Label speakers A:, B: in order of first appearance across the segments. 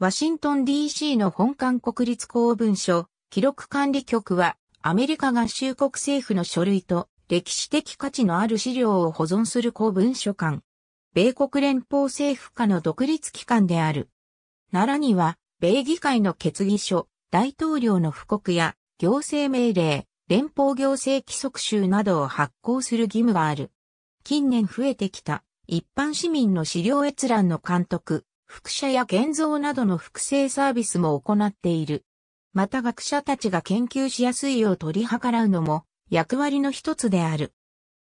A: ワシントン DC の本館国立公文書記録管理局はアメリカ合衆国政府の書類と歴史的価値のある資料を保存する公文書館。米国連邦政府下の独立機関である。奈良には、米議会の決議書、大統領の布告や行政命令、連邦行政規則集などを発行する義務がある。近年増えてきた一般市民の資料閲覧の監督、複写や現像などの複製サービスも行っている。また学者たちが研究しやすいよう取り計らうのも役割の一つである。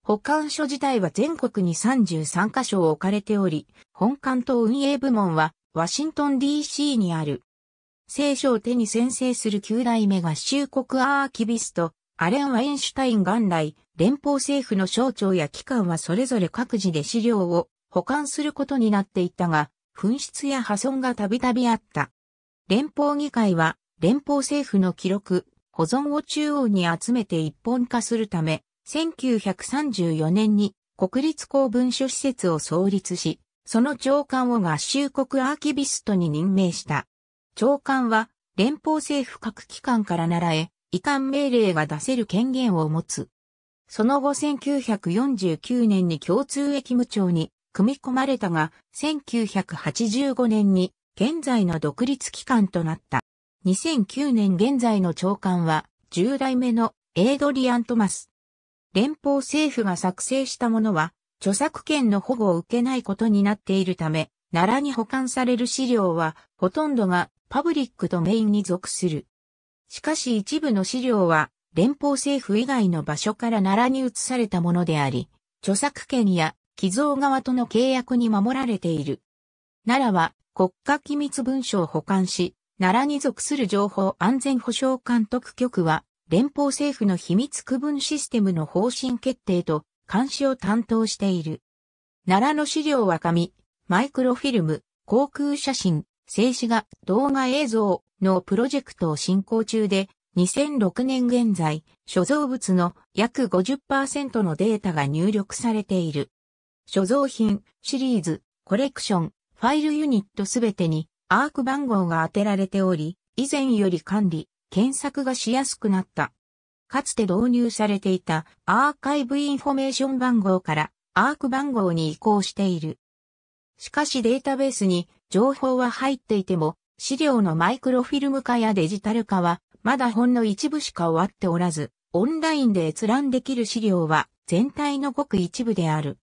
A: 保管所自体は全国に33カ所置かれており、本館と運営部門はワシントン DC にある。聖書を手に宣誓する9代目が州国アーキビスト、アレン・ワインシュタイン元来、連邦政府の省庁や機関はそれぞれ各自で資料を保管することになっていたが、紛失や破損がたびたびあった。連邦議会は、連邦政府の記録、保存を中央に集めて一本化するため、1934年に国立公文書施設を創立し、その長官を合衆国アーキビストに任命した。長官は連邦政府各機関から習え、遺憾命令が出せる権限を持つ。その後1949年に共通駅務長に組み込まれたが、1985年に現在の独立機関となった。2009年現在の長官は、10代目のエイドリアン・トマス。連邦政府が作成したものは、著作権の保護を受けないことになっているため、奈良に保管される資料は、ほとんどがパブリックドメインに属する。しかし一部の資料は、連邦政府以外の場所から奈良に移されたものであり、著作権や寄贈側との契約に守られている。奈良は国家機密文書を保管し、奈良に属する情報安全保障監督局は、連邦政府の秘密区分システムの方針決定と監視を担当している。奈良の資料は紙、マイクロフィルム、航空写真、静止画、動画映像のプロジェクトを進行中で、2006年現在、所蔵物の約50%のデータが入力されている。所蔵品、シリーズ、コレクション、ファイルユニットすべてにアーク番号が当てられており、以前より管理、検索がしやすくなった。かつて導入されていたアーカイブインフォメーション番号からアーク番号に移行している。しかしデータベースに情報は入っていても、資料のマイクロフィルム化やデジタル化は、まだほんの一部しか終わっておらず、オンラインで閲覧できる資料は全体のごく一部である。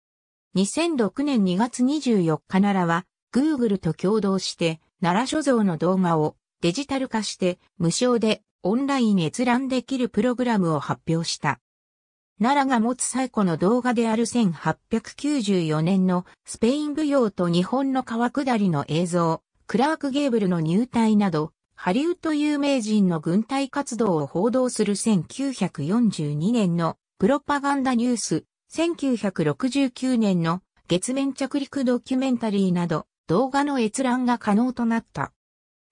A: 2006年2月24日奈良は Google と共同して奈良所蔵の動画をデジタル化して無償でオンライン閲覧できるプログラムを発表した。奈良が持つ最古の動画である1894年のスペイン舞踊と日本の川下りの映像、クラーク・ゲーブルの入隊など、ハリウッド有名人の軍隊活動を報道する1942年のプロパガンダニュース1969年の月面着陸ドキュメンタリーなど動画の閲覧が可能となった。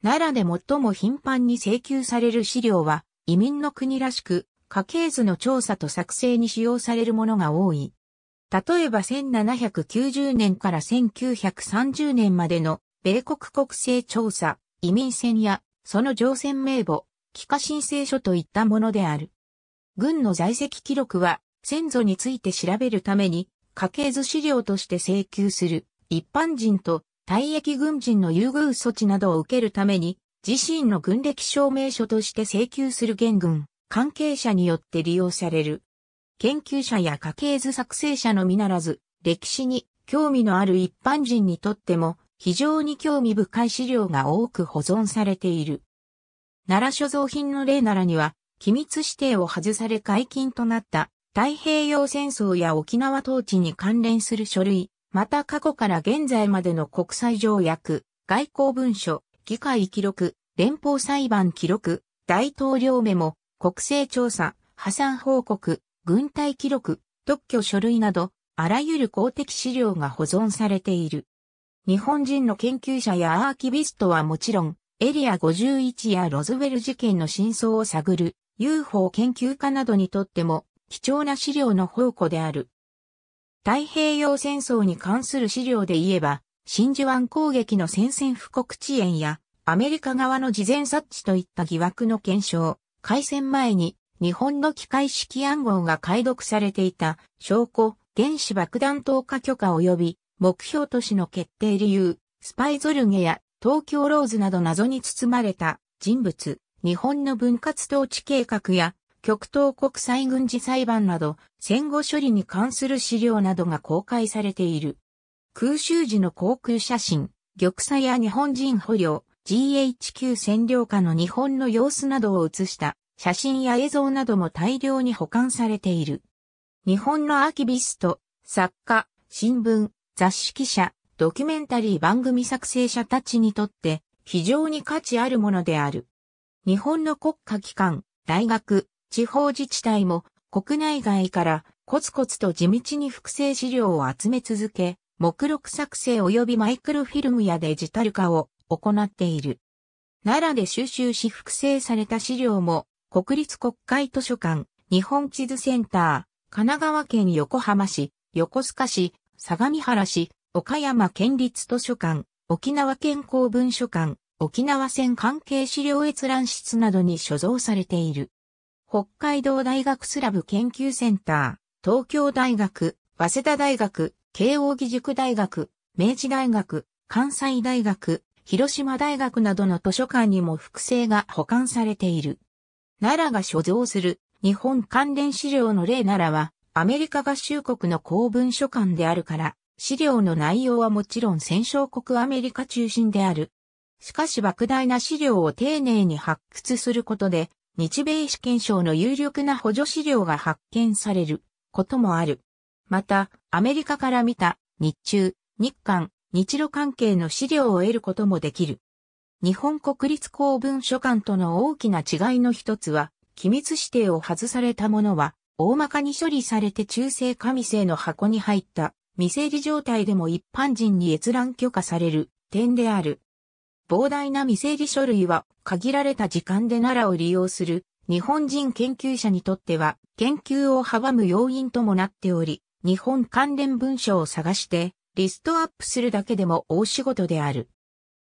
A: 奈良で最も頻繁に請求される資料は移民の国らしく家系図の調査と作成に使用されるものが多い。例えば1790年から1930年までの米国国勢調査、移民船やその乗船名簿、帰化申請書といったものである。軍の在籍記録は先祖について調べるために、家系図資料として請求する、一般人と退役軍人の優遇措置などを受けるために、自身の軍歴証明書として請求する元軍、関係者によって利用される。研究者や家系図作成者のみならず、歴史に興味のある一般人にとっても、非常に興味深い資料が多く保存されている。奈良所蔵品の例奈良には、機密指定を外され解禁となった太平洋戦争や沖縄統治に関連する書類、また過去から現在までの国際条約、外交文書、議会記録、連邦裁判記録、大統領メモ、国勢調査、破産報告、軍隊記録、特許書類など、あらゆる公的資料が保存されている。日本人の研究者やアーキビストはもちろん、エリア51やロズウェル事件の真相を探る UFO 研究家などにとっても貴重な資料の宝庫である。太平洋戦争に関する資料で言えば、真珠湾攻撃の宣戦布告遅延や、アメリカ側の事前察知といった疑惑の検証、開戦前に日本の機械式暗号が解読されていた証拠、原子爆弾投下許可及び目標都市の決定理由、スパイゾルゲや東京ローズなど謎に包まれた人物、日本の分割統治計画や極東国際軍事裁判など、戦後処理に関する資料などが公開されている。空襲時の航空写真、玉砕や日本人捕虜、GHQ 占領下の日本の様子などを写した写真や映像なども大量に保管されている。日本のアーキビスト、作家、新聞、雑誌記者、ドキュメンタリー番組作成者たちにとって非常に価値あるものである。日本の国家機関、大学、地方自治体も国内外からコツコツと地道に複製資料を集め続け、目録作成及びマイクロフィルムやデジタル化を行っている。奈良で収集し複製された資料も国立国会図書館、日本地図センター、神奈川県横浜市、横須賀市、相模原市、岡山県立図書館、沖縄県公文書館、沖縄戦関係資料閲覧室などに所蔵されている。北海道大学スラブ研究センター、東京大学、早稲田大学、慶応義塾大学、明治大学、関西大学、広島大学などの図書館にも複製が保管されている。奈良が所蔵する日本関連資料の例奈良は、アメリカ合衆国の公文書館であるから、資料の内容はもちろん戦勝国アメリカ中心である。しかし莫大な資料を丁寧に発掘することで、日米試験証の有力な補助資料が発見されることもある。また、アメリカから見た日中、日韓、日露関係の資料を得ることもできる。日本国立公文書館との大きな違いの一つは、機密指定を外されたものは、大まかに処理されて中性紙製の箱に入った、未整理状態でも一般人に閲覧許可される点である。膨大な未整理書類は限られた時間で奈良を利用する日本人研究者にとっては研究を阻む要因ともなっており、日本関連文書を探してリストアップするだけでも大仕事である。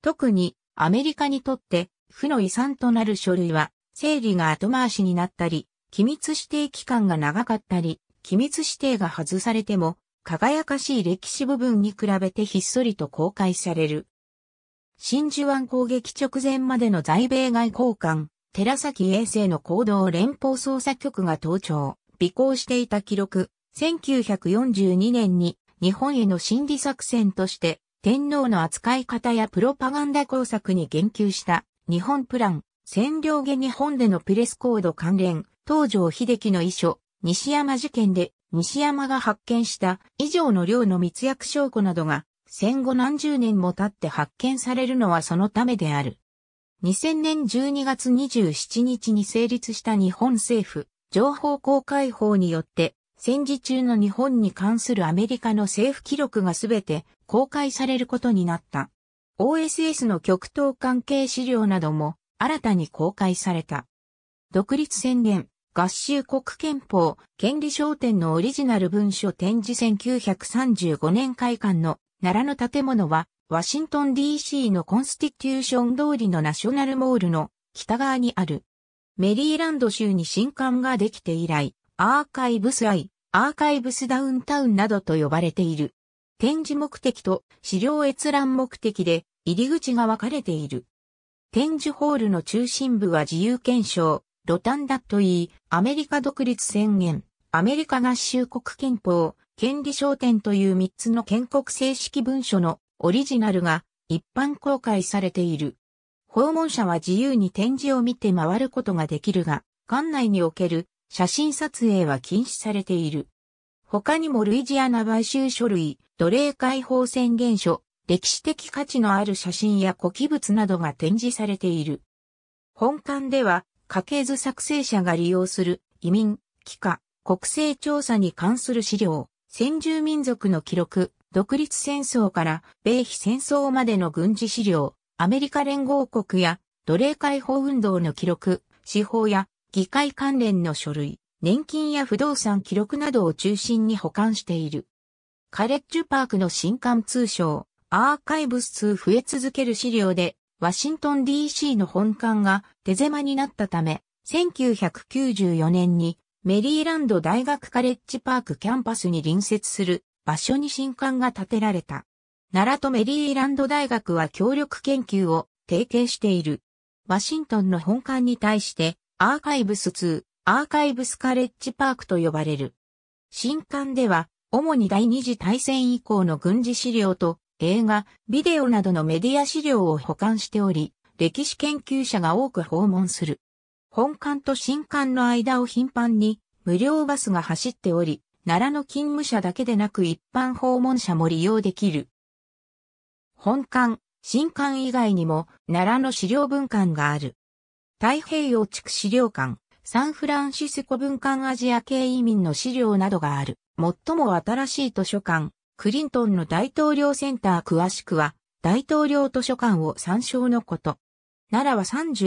A: 特にアメリカにとって負の遺産となる書類は整理が後回しになったり、機密指定期間が長かったり、機密指定が外されても輝かしい歴史部分に比べてひっそりと公開される。真珠湾攻撃直前までの在米外交官、寺崎衛星の行動連邦捜査局が盗聴、尾行していた記録、1942年に日本への心理作戦として、天皇の扱い方やプロパガンダ工作に言及した日本プラン、占領下日本でのプレスコード関連、東条秀樹の遺書、西山事件で西山が発見した以上の量の密約証拠などが戦後何十年も経って発見されるのはそのためである。2000年12月27日に成立した日本政府情報公開法によって戦時中の日本に関するアメリカの政府記録がすべて公開されることになった。OSS の極東関係資料なども新たに公開された。独立宣言、合衆国憲法、権利商店のオリジナル文書展示1935年会館の奈良の建物は、ワシントン DC のコンスティテューション通りのナショナルモールの北側にある。メリーランド州に新館ができて以来、アーカイブスアイ、アーカイブスダウンタウンなどと呼ばれている。展示目的と資料閲覧目的で入り口が分かれている。展示ホールの中心部は自由憲章、ロタンダといい、アメリカ独立宣言、アメリカ合衆国憲法、権利商典という3つの建国正式文書のオリジナルが一般公開されている。訪問者は自由に展示を見て回ることができるが、館内における写真撮影は禁止されている。他にもルイジアナ買収書類、奴隷解放宣言書、歴史的価値のある写真や古記物などが展示されている。本館では、家系図作成者が利用する移民、帰化、国勢調査に関する資料、先住民族の記録、独立戦争から米非戦争までの軍事資料、アメリカ連合国や奴隷解放運動の記録、司法や議会関連の書類、年金や不動産記録などを中心に保管している。カレッジュパークの新刊通称、アーカイブス数増え続ける資料で、ワシントン DC の本館が手狭になったため、1994年にメリーランド大学カレッジパークキャンパスに隣接する場所に新館が建てられた。奈良とメリーランド大学は協力研究を提携している。ワシントンの本館に対してアーカイブス2、アーカイブスカレッジパークと呼ばれる。新館では主に第二次大戦以降の軍事資料と映画、ビデオなどのメディア資料を保管しており、歴史研究者が多く訪問する。本館と新館の間を頻繁に無料バスが走っており、奈良の勤務者だけでなく一般訪問者も利用できる。本館、新館以外にも奈良の資料文館がある。太平洋地区資料館、サンフランシスコ文館アジア系移民の資料などがある。最も新しい図書館、クリントンの大統領センター詳しくは、大統領図書館を参照のこと。奈良は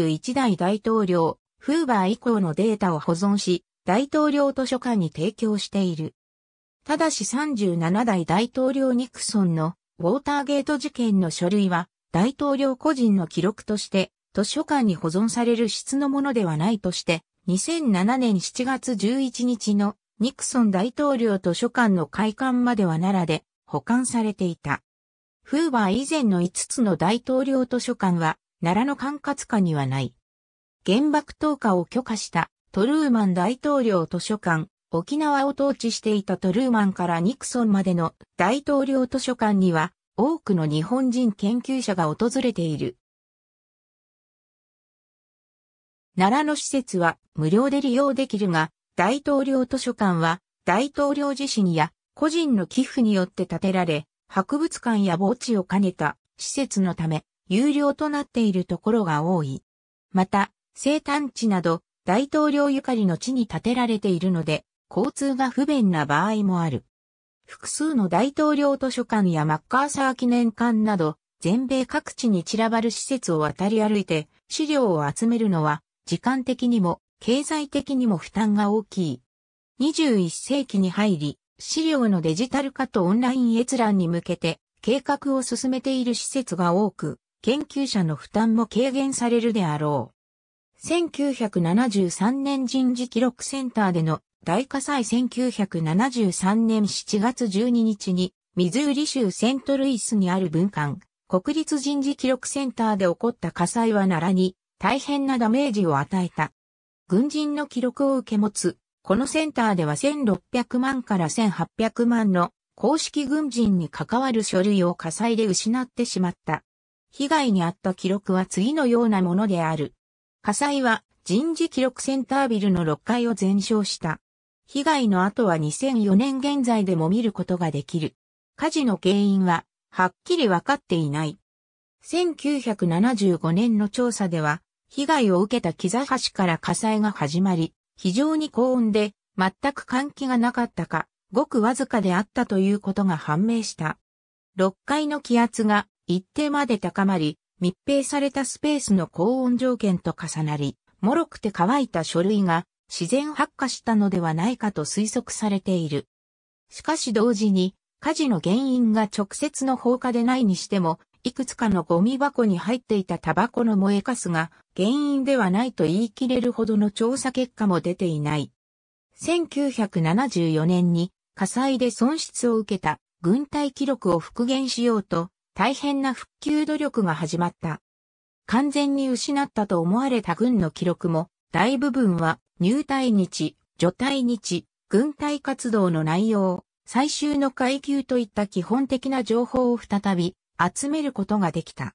A: 31代大統領、フーバー以降のデータを保存し、大統領図書館に提供している。ただし37代大統領ニクソンのウォーターゲート事件の書類は大統領個人の記録として図書館に保存される質のものではないとして2007年7月11日のニクソン大統領図書館の開館までは奈良で保管されていた。フーバー以前の5つの大統領図書館は奈良の管轄下にはない。原爆投下を許可したトルーマン大統領図書館、沖縄を統治していたトルーマンからニクソンまでの大統領図書館には多くの日本人研究者が訪れている。奈良の施設は無料で利用できるが、大統領図書館は大統領自身や個人の寄付によって建てられ、博物館や墓地を兼ねた施設のため、有料となっているところが多い。また、生誕地など大統領ゆかりの地に建てられているので、交通が不便な場合もある。複数の大統領図書館やマッカーサー記念館など、全米各地に散らばる施設を渡り歩いて資料を集めるのは、時間的にも経済的にも負担が大きい。21世紀に入り、資料のデジタル化とオンライン閲覧に向けて計画を進めている施設が多く、研究者の負担も軽減されるであろう。1973年人事記録センターでの大火災1973年7月12日に、ミズーリ州セントルイスにある文館、国立人事記録センターで起こった火災は奈良に大変なダメージを与えた。軍人の記録を受け持つ、このセンターでは1600万から1800万の公式軍人に関わる書類を火災で失ってしまった。被害に遭った記録は次のようなものである。火災は人事記録センタービルの6階を全焼した。被害の後は2004年現在でも見ることができる。火事の原因ははっきりわかっていない。1975年の調査では、被害を受けた木座橋から火災が始まり、非常に高温で、全く換気がなかったか、ごくわずかであったということが判明した。6階の気圧が一定まで高まり、密閉されたスペースの高温条件と重なり、脆くて乾いた書類が自然発火したのではないかと推測されている。しかし同時に、火事の原因が直接の放火でないにしても、いくつかのゴミ箱に入っていたタバコの燃えかすが原因ではないと言い切れるほどの調査結果も出ていない。1974年に火災で損失を受けた軍隊記録を復元しようと大変な復旧努力が始まった。完全に失ったと思われた軍の記録も、大部分は入隊日、除隊日、軍隊活動の内容、最終の階級といった基本的な情報を再び集めることができた。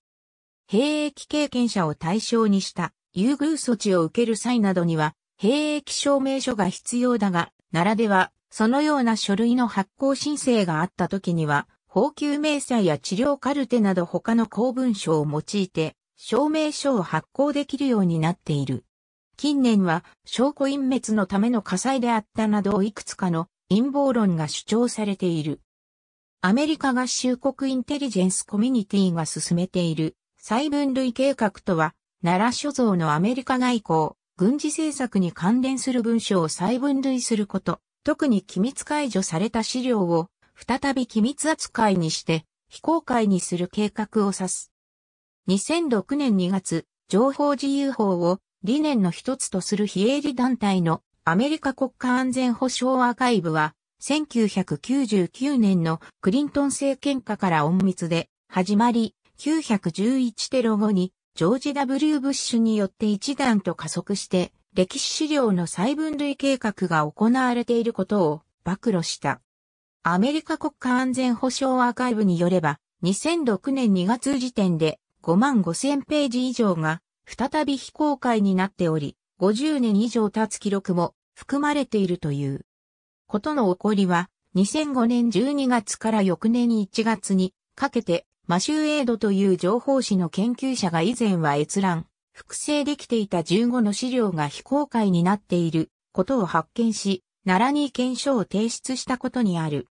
A: 兵役経験者を対象にした優遇措置を受ける際などには、兵役証明書が必要だが、奈良では、そのような書類の発行申請があった時には、法給明細や治療カルテなど他の公文書を用いて、証明書を発行できるようになっている。近年は証拠隠滅のための火災であったなどいくつかの陰謀論が主張されている。アメリカ合衆国インテリジェンスコミュニティが進めている細分類計画とは、奈良諸蔵のアメリカ外交、軍事政策に関連する文書を細分類すること、特に機密解除された資料を再び機密扱いにして非公開にする計画を指す。2006年2月、情報自由法を理念の一つとする非営利団体のアメリカ国家安全保障アーカイブは、1999年のクリントン政権下から隠密で始まり、911テロ後にジョージ・ W・ ブッシュによって一段と加速して歴史資料の再分類計画が行われていることを暴露した。アメリカ国家安全保障アーカイブによれば、2006年2月時点で5万5000ページ以上が再び非公開になっており、50年以上経つ記録も含まれているという。ことの起こりは、2005年12月から翌年1月にかけて、マシューエイドという情報誌の研究者が以前は閲覧、複製できていた15の資料が非公開になっていることを発見し、奈良に意見書を提出したことにある。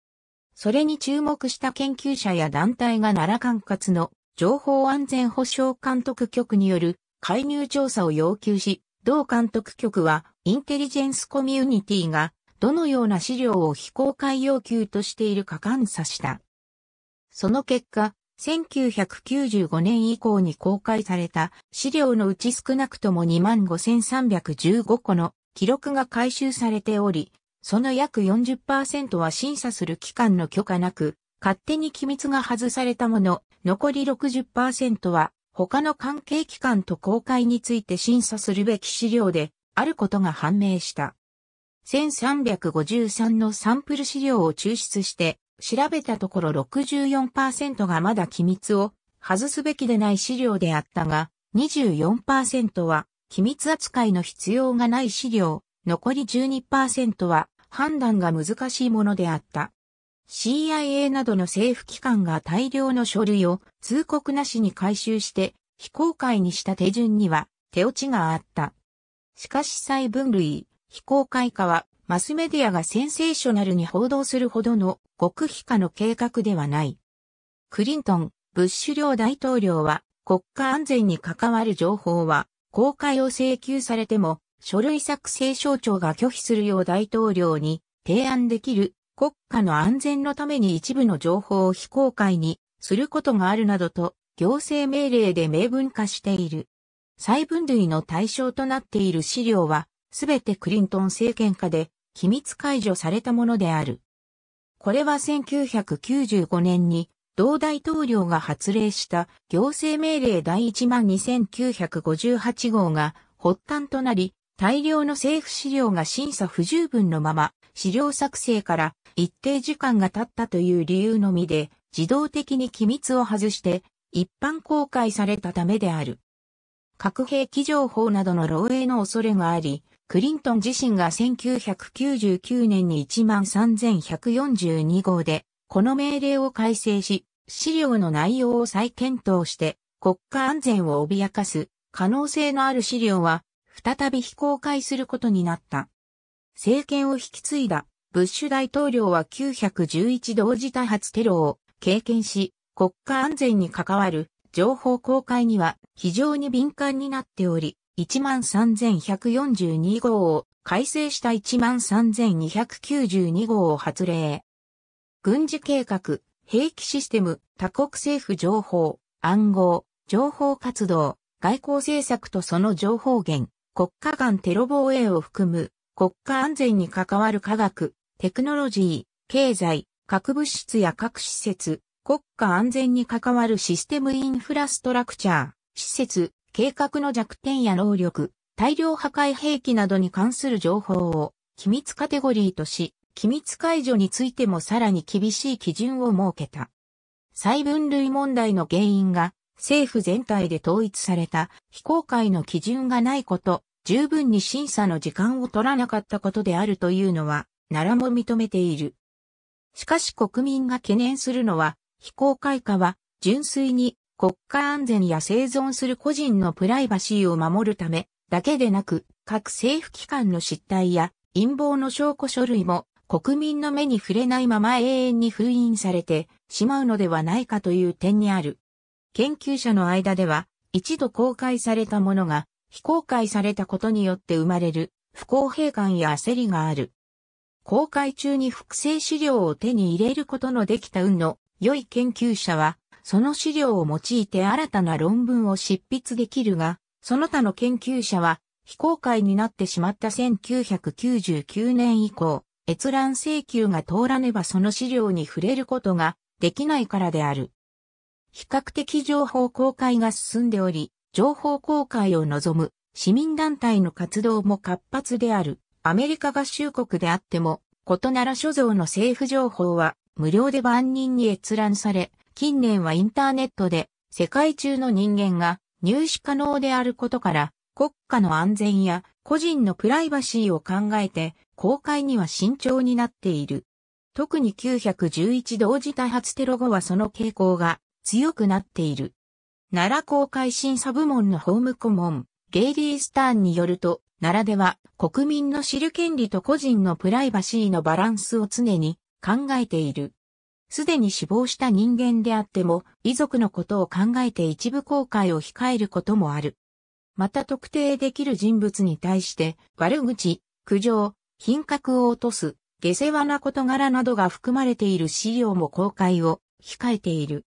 A: それに注目した研究者や団体が奈良管轄の情報安全保障監督局による介入調査を要求し、同監督局はインテリジェンスコミュニティがどのような資料を非公開要求としているか監査した。その結果、1995年以降に公開された資料のうち少なくとも25,315個の記録が回収されており、その約40%は審査する機関の許可なく、勝手に機密が外されたもの、残り60%は他の関係機関と公開について審査するべき資料であることが判明した。1353のサンプル資料を抽出して調べたところ64%がまだ機密を外すべきでない資料であったが24%は機密扱いの必要がない資料、残り12%は判断が難しいものであった。CIA などの政府機関が大量の書類を通告なしに回収して非公開にした手順には手落ちがあった。しかし再分類、非公開化はマスメディアがセンセーショナルに報道するほどの極秘化の計画ではない。クリントン、ブッシュ両大統領は国家安全に関わる情報は公開を請求されても、書類作成省庁が拒否するよう大統領に提案できる国家の安全のために一部の情報を非公開にすることがあるなどと行政命令で明文化している。細分類の対象となっている資料は、すべてクリントン政権下で機密解除されたものである。これは1995年に同大統領が発令した行政命令第12958号が発端となり、大量の政府資料が審査不十分のまま、資料作成から一定時間が経ったという理由のみで、自動的に機密を外して一般公開されたためである。核兵器情報などの漏洩の恐れがあり、クリントン自身が1999年に13142号でこの命令を改正し、資料の内容を再検討して、国家安全を脅かす可能性のある資料は、再び非公開することになった。政権を引き継いだブッシュ大統領は911同時多発テロを経験し、国家安全に関わる情報公開には非常に敏感になっており、13142号を改正した13292号を発令。軍事計画、兵器システム、多国政府情報、暗号、情報活動、外交政策とその情報源、国家間テロ防衛を含む、国家安全に関わる科学、テクノロジー、経済、核物質や核施設、国家安全に関わるシステムインフラストラクチャー、施設、計画の弱点や能力、大量破壊兵器などに関する情報を、機密カテゴリーとし、機密解除についてもさらに厳しい基準を設けた。細分類問題の原因が政府全体で統一された非公開の基準がないこと、十分に審査の時間を取らなかったことであるというのは、奈良も認めている。しかし国民が懸念するのは、非公開化は純粋に国家安全や生存する個人のプライバシーを守るためだけでなく、各政府機関の失態や陰謀の証拠書類も国民の目に触れないまま永遠に封印されてしまうのではないかという点にある。研究者の間では、一度公開されたものが非公開されたことによって生まれる不公平感や焦りがある。公開中に複製資料を手に入れることのできた運の良い研究者は、その資料を用いて新たな論文を執筆できるが、その他の研究者は非公開になってしまった1999年以降、閲覧請求が通らねばその資料に触れることができないからである。比較的情報公開が進んでおり、情報公開を望む市民団体の活動も活発である。アメリカ合衆国であっても、となら所蔵の政府情報は無料で万人に閲覧され、近年はインターネットで世界中の人間が入手可能であることから、国家の安全や個人のプライバシーを考えて公開には慎重になっている。特に911同時多発テロ後はその傾向が強くなっている。奈良公開審査部門の法務顧問、ゲイリー・スターンによると、奈良では国民の知る権利と個人のプライバシーのバランスを常に考えている。すでに死亡した人間であっても、遺族のことを考えて一部公開を控えることもある。また特定できる人物に対して悪口、苦情、品格を落とす、下世話な事柄などが含まれている資料も公開を控えている。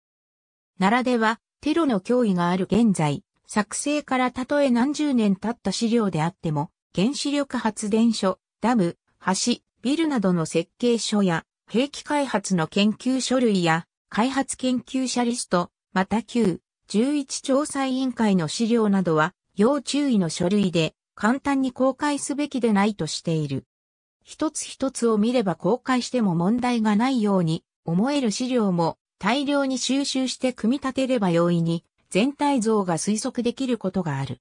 A: 奈良ではテロの脅威がある現在、作成からたとえ何十年経った資料であっても、原子力発電所、ダム、橋、ビルなどの設計書や、兵器開発の研究書類や、開発研究者リスト、また旧、11調査委員会の資料などは、要注意の書類で簡単に公開すべきでないとしている。一つ一つを見れば公開しても問題がないように思える資料も大量に収集して組み立てれば容易に全体像が推測できることがある。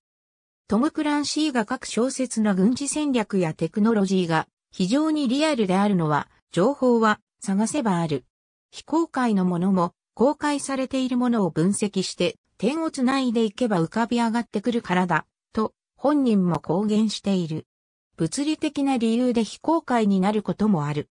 A: トム・クランシーが各小説の軍事戦略やテクノロジーが非常にリアルであるのは情報は探せばある。非公開のものも公開されているものを分析して点をつないでいけば浮かび上がってくるからだ、と本人も公言している。物理的な理由で非公開になることもある。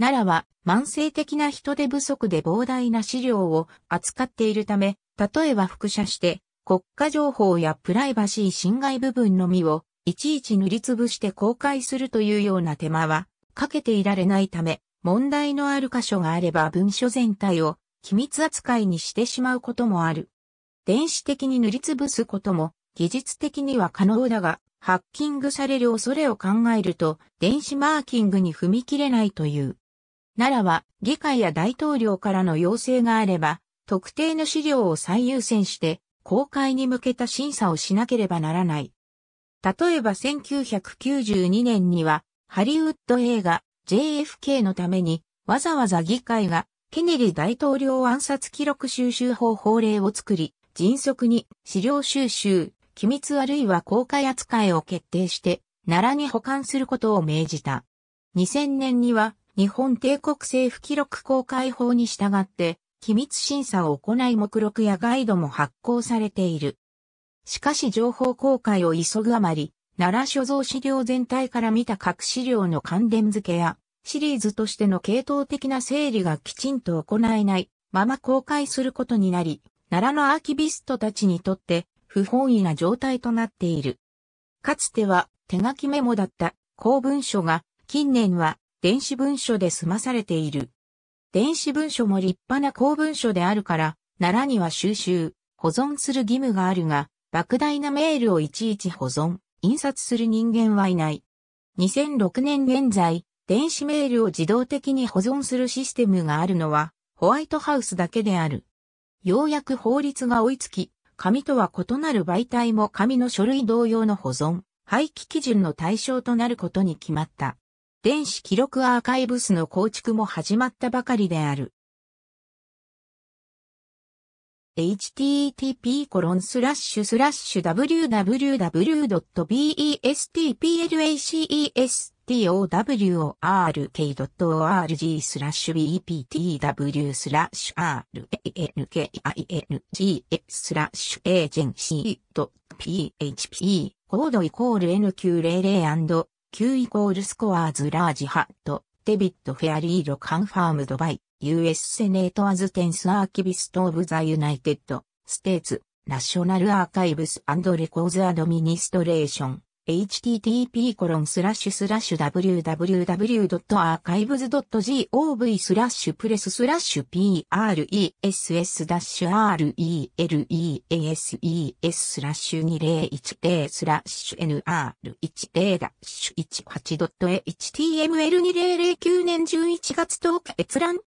A: 奈良は慢性的な人手不足で膨大な資料を扱っているため、例えば複写して国家情報やプライバシー侵害部分のみをいちいち塗りつぶして公開するというような手間はかけていられないため、問題のある箇所があれば文書全体を機密扱いにしてしまうこともある。電子的に塗りつぶすことも技術的には可能だが、ハッキングされる恐れを考えると、電子マーキングに踏み切れないという。ならば、議会や大統領からの要請があれば、特定の資料を最優先して、公開に向けた審査をしなければならない。例えば1992年には、ハリウッド映画 JFK のために、わざわざ議会がケネディ大統領暗殺記録収集法法令を作り、迅速に資料収集、機密あるいは公開扱いを決定して、奈良に保管することを命じた。2000年には、日本帝国政府記録公開法に従って、機密審査を行い目録やガイドも発行されている。しかし情報公開を急ぐあまり、奈良所蔵資料全体から見た各資料の関連付けや、シリーズとしての系統的な整理がきちんと行えないまま公開することになり、奈良のアーキビストたちにとって不本意な状態となっている。かつては手書きメモだった公文書が近年は電子文書で済まされている。電子文書も立派な公文書であるから、奈良には収集、保存する義務があるが、莫大なメールをいちいち保存、印刷する人間はいない。2006年現在、電子メールを自動的に保存するシステムがあるのは、ホワイトハウスだけである。ようやく法律が追いつき、紙とは異なる媒体も紙の書類同様の保存、廃棄基準の対象となることに決まった。電子記録アーカイブスの構築も始まったばかりである。http://www.bestplaces towork.org スラッシュ bptw スラッシュ ranking スラッシュエージェンシー .php コードイコール n q n d Q イコールスコアーズラージハットデビットフェアリードカンファームドバイ US セネートアズテンスアーキビストオブザユナイテッドステーツナショナルアーカイブスレコーズアドミニストレーション http://www.archives.gov スラッシュプレススラッシュ press-releases スラッシュ2010スラッシュ nr10-18.html2009 年11月10日閲覧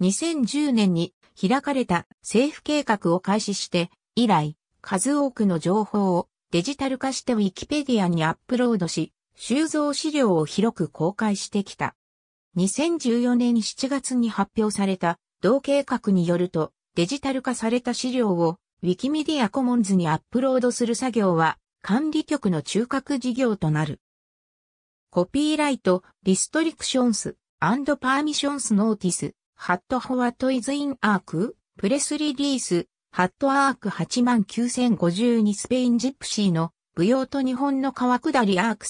A: 2010年に開かれた政府計画を開始して以来数多くの情報をデジタル化してウィキペディアにアップロードし、収蔵資料を広く公開してきた。2014年7月に発表された同計画によると、デジタル化された資料を Wikimedia Commons にアップロードする作業は管理局の中核事業となる。コピーライト、リストリクションス、アンドパーミションスノーティス、ハットホワアトイズインアーク、プレスリリース、ハットアーク89052スペインジプシーの舞踊と日本の川下りアーク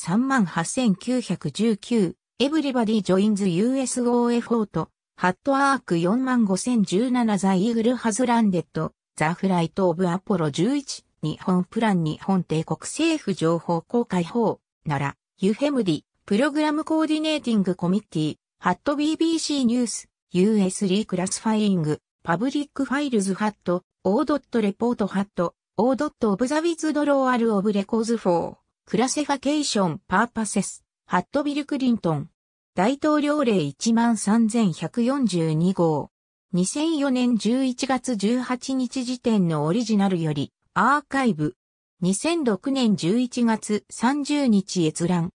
A: 38919エブリバディジョインズ u s o f o とハットアーク45017ザイーグルハズランデッドザフライトオブアポロ11日本プラン日本帝国政府情報公開法ならユヘムディプログラムコーディネーティングコミッティハット BBC ニュース US リークラスファイリングパブリックファイルズハットオードットレポートハット、オードットオブザウィズドローアルオブレコーズフォー、クラセファケーションパーパセス、ハットビル・クリントン。大統領令13142号。2004年11月18日時点のオリジナルより、アーカイブ。2006年11月30日閲覧。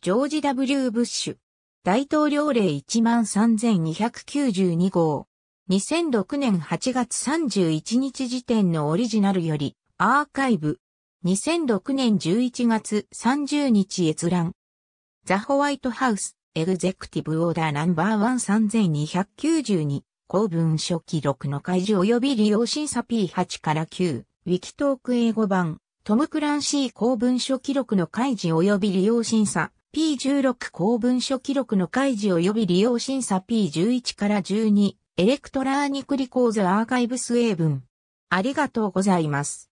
A: ジョージ・ W・ ブッシュ。大統領令13292号。2006年8月31日時点のオリジナルより、アーカイブ。2006年11月30日閲覧。ザ・ホワイトハウス、エグゼクティブ・オーダーナンバー13292、公文書記録の開示及び利用審査 P8 から9、ウィキトーク英語版、トム・クランシー公文書記録の開示及び利用審査、P16 公文書記録の開示及び利用審査 P11 から12、エレクトラーニクリコーズアーカイブス英文。ありがとうございます。